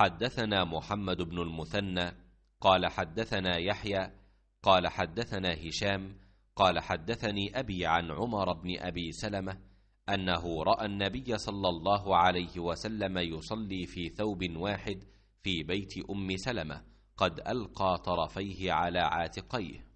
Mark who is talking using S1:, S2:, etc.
S1: حدثنا محمد بن
S2: المثنى قال حدثنا يحيى قال حدثنا هشام قال حدثني أبي عن عمر بن أبي سلمة أنه رأى النبي صلى الله عليه وسلم يصلي في ثوب واحد في بيت أم سلمة قد ألقى طرفيه على عاتقيه